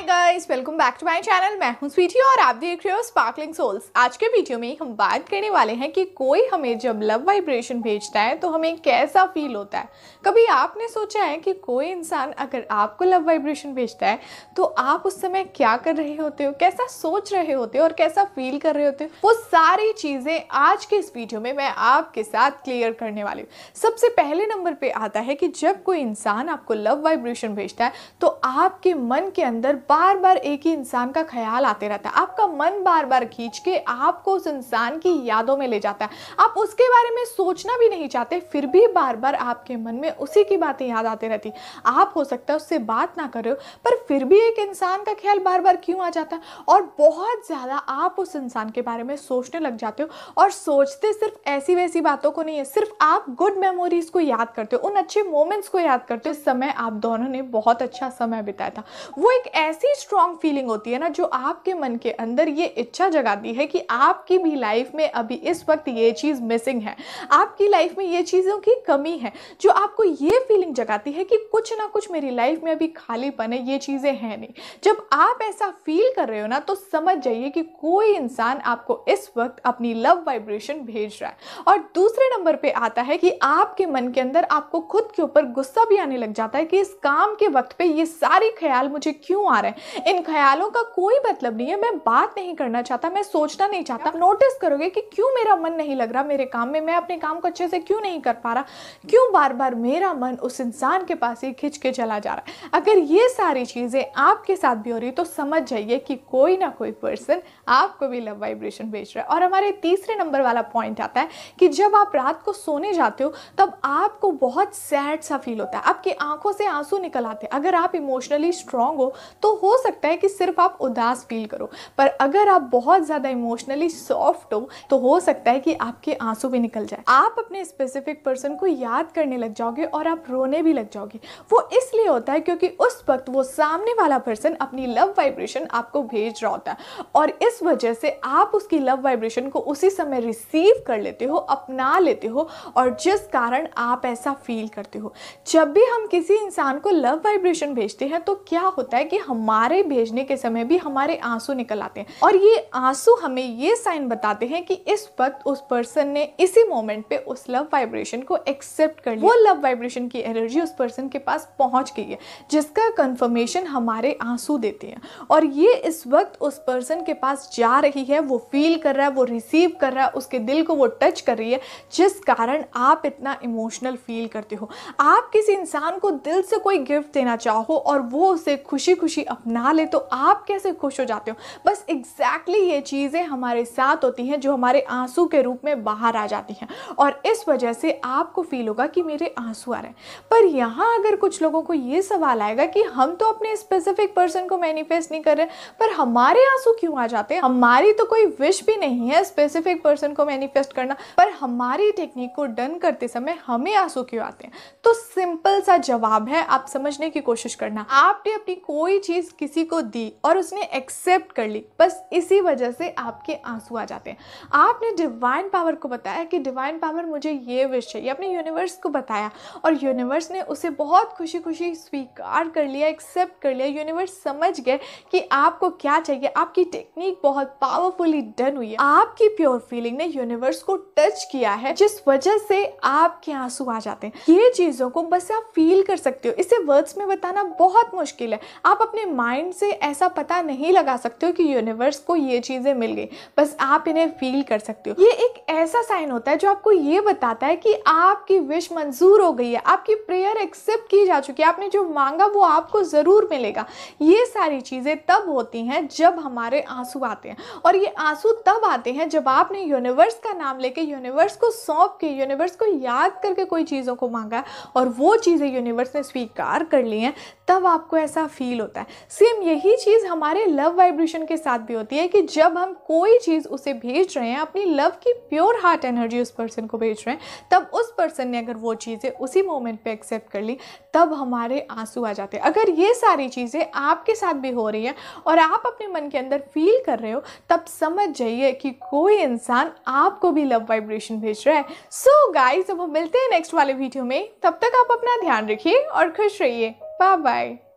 hi guys welcome back to my channel मैं हूं स्वीटी और आप देख रहे हो स्पार्कलिंग सोल्स आज के वीडियो में हम बात करने वाले हैं कि कोई हमें जब लव वाइब्रेशन भेजता है तो हमें कैसा फील होता है कभी आपने सोचा है कि कोई इंसान अगर आपको लव वाइब्रेशन भेजता है तो आप उस समय क्या कर रहे होते हो कैसा सोच रहे होते हो और कैसा फील कर रहे होते हो वो सारी चीज़ें आज के इस वीडियो में मैं आपके साथ क्लियर करने वाली हूँ सबसे पहले नंबर पर आता है कि जब कोई इंसान आपको लव वाइब्रेशन भेजता है तो आपके मन के अंदर बार बार एक ही इंसान का ख्याल आते रहता है आपका मन बार बार खींच के आपको उस इंसान की यादों में ले जाता है आप उसके बारे में सोचना भी नहीं चाहते फिर भी बार बार आपके मन में उसी की बातें याद आती रहती आप हो सकता है उससे बात ना करो पर फिर भी एक इंसान का ख्याल बार बार क्यों आ जाता है और बहुत ज़्यादा आप उस इंसान के बारे में सोचने लग जाते हो और सोचते सिर्फ ऐसी वैसी बातों को नहीं है सिर्फ आप गुड मेमोरीज़ को याद करते हो उन अच्छे मोमेंट्स को याद करते हो समय आप दोनों ने बहुत अच्छा समय बिताया था वो एक ऐसा ऐसी स्ट्रांग फीलिंग होती है ना जो आपके मन के अंदर ये इच्छा जगाती है कि आपकी भी लाइफ में अभी इस वक्त ये चीज़ मिसिंग है आपकी लाइफ में ये चीज़ों की कमी है जो आपको ये फीलिंग जगाती है कि कुछ ना कुछ मेरी लाइफ में अभी खाली है ये चीज़ें हैं नहीं जब आप ऐसा फील कर रहे हो ना तो समझ जाइए कि कोई इंसान आपको इस वक्त अपनी लव वाइब्रेशन भेज रहा है और दूसरे नंबर पर आता है कि आपके मन के अंदर आपको खुद के ऊपर गुस्सा भी आने लग जाता है कि इस काम के वक्त पे ये सारे ख्याल मुझे क्यों आ आ रहे हैं इन ख्यालों का कोई मतलब नहीं है मैं बात नहीं करना चाहता मैं सोचना नहीं चाहता नोटिस करोगे कि क्यों मेरा मन नहीं लग रहा मेरे काम में मैं अपने काम को अच्छे से क्यों नहीं कर पा रहा क्यों बार बार मेरा मन उस इंसान के पास ही खिंच के चला जा रहा है अगर ये सारी चीज़ें आपके साथ भी हो रही तो समझ जाइए कि कोई ना कोई पर्सन आपको भी लव वाइब्रेशन भेज रहा है और हमारे तीसरे नंबर वाला पॉइंट आता है कि जब आप रात को सोने जाते हो तब आपको बहुत सैड सा फील होता है आपकी आंखों से आंसू निकल आते हैं अगर आप इमोशनली स्ट्रांग हो तो तो हो सकता है कि सिर्फ आप उदास फील करो पर अगर आप बहुत ज़्यादा इमोशनली सॉफ्ट हो तो हो सकता है कि आपके आंसू भी निकल जाए आप अपने स्पेसिफिक पर्सन को याद करने लग जाओगे और आप रोने भी लग जाओगे वो इसलिए होता है क्योंकि उस वक्त वो सामने वाला पर्सन अपनी लव वाइब्रेशन आपको भेज रहा होता है और इस वजह से आप उसकी लव वाइब्रेशन को उसी समय रिसीव कर लेते हो अपना लेते हो और जिस कारण आप ऐसा फील करते हो जब भी हम किसी इंसान को लव वाइब्रेशन भेजते हैं तो क्या होता है कि हम हमारे भेजने के समय भी हमारे आंसू निकल आते हैं और ये आंसू हमें ये साइन बताते हैं कि इस वक्त उस पर्सन ने इसी मोमेंट पे उस लव वाइब्रेशन को एक्सेप्ट कर लिया वो लव वाइब्रेशन की एनर्जी उस पर्सन के पास पहुंच गई है जिसका कंफर्मेशन हमारे आंसू देते हैं और ये इस वक्त उस पर्सन के पास जा रही है वो फील कर रहा है वो रिसीव कर रहा है उसके दिल को वो टच कर रही है जिस कारण आप इतना इमोशनल फील करते हो आप किसी इंसान को दिल से कोई गिफ्ट देना चाहो और वो उसे खुशी खुशी अपना ले तो आप कैसे खुश हो जाते हो बस एग्जैक्टली exactly ये चीज़ें हमारे साथ होती हैं जो हमारे आंसू के रूप में बाहर आ जाती हैं और इस वजह से आपको फील होगा कि मेरे आंसू आ रहे हैं पर यहाँ अगर कुछ लोगों को ये सवाल आएगा कि हम तो अपने स्पेसिफिक पर्सन को मैनिफेस्ट नहीं कर रहे पर हमारे आंसू क्यों आ जाते हैं हमारी तो कोई विश भी नहीं है स्पेसिफिक पर्सन को मैनिफेस्ट करना पर हमारी टेक्निक को डन करते समय हमें आंसू क्यों आते हैं तो सिंपल सा जवाब है आप समझने की कोशिश करना आपने अपनी कोई चीज़ चीज़ किसी को दी और उसने एक्सेप्ट कर ली बस इसी वजह से आपके आंसू आ जाते हैं आपने डिवाइन पावर को बताया कि डिवाइन पावर मुझे ये विश चाहिए अपने यूनिवर्स को बताया और यूनिवर्स ने उसे बहुत खुशी खुशी स्वीकार कर लिया एक्सेप्ट कर लिया यूनिवर्स समझ गए कि आपको क्या चाहिए आपकी टेक्निक बहुत पावरफुली डन हुई है आपकी प्योर फीलिंग ने यूनिवर्स को टच किया है जिस वजह से आपके आंसू आ जाते हैं ये चीज़ों को बस आप फील कर सकते हो इसे वर्ड्स में बताना बहुत मुश्किल है आप अपने माइंड से ऐसा पता नहीं लगा सकते हो कि यूनिवर्स को ये चीज़ें मिल गई बस आप इन्हें फील कर सकते हो ये एक ऐसा साइन होता है जो आपको ये बताता है कि आपकी विश मंजूर हो गई है आपकी प्रेयर एक्सेप्ट की जा चुकी है आपने जो मांगा वो आपको ज़रूर मिलेगा ये सारी चीज़ें तब होती हैं जब हमारे आंसू आते हैं और ये आंसू तब आते हैं जब आपने यूनिवर्स का नाम लेके यूनिवर्स को सौंप के यूनिवर्स को याद करके कोई चीज़ों को मांगा और वो चीज़ें यूनिवर्स ने स्वीकार कर ली हैं तब आपको ऐसा फील होता है सेम यही चीज़ हमारे लव वाइब्रेशन के साथ भी होती है कि जब हम कोई चीज़ उसे भेज रहे हैं अपनी लव की प्योर हार्ट एनर्जी उस पर्सन को भेज रहे हैं तब उस पर्सन ने अगर वो चीज़ें उसी मोमेंट पर एक्सेप्ट कर ली तब हमारे आंसू आ जाते हैं अगर ये सारी चीज़ें आपके साथ भी हो रही हैं और आप अपने मन के अंदर फील कर रहे हो तब समझ जाइए कि कोई इंसान आपको भी लव वाइब्रेशन भेज रहा है सो so गाइस अब हम मिलते हैं नेक्स्ट वाले वीडियो में तब तक आप अपना ध्यान रखिए और खुश रहिए बाय बाय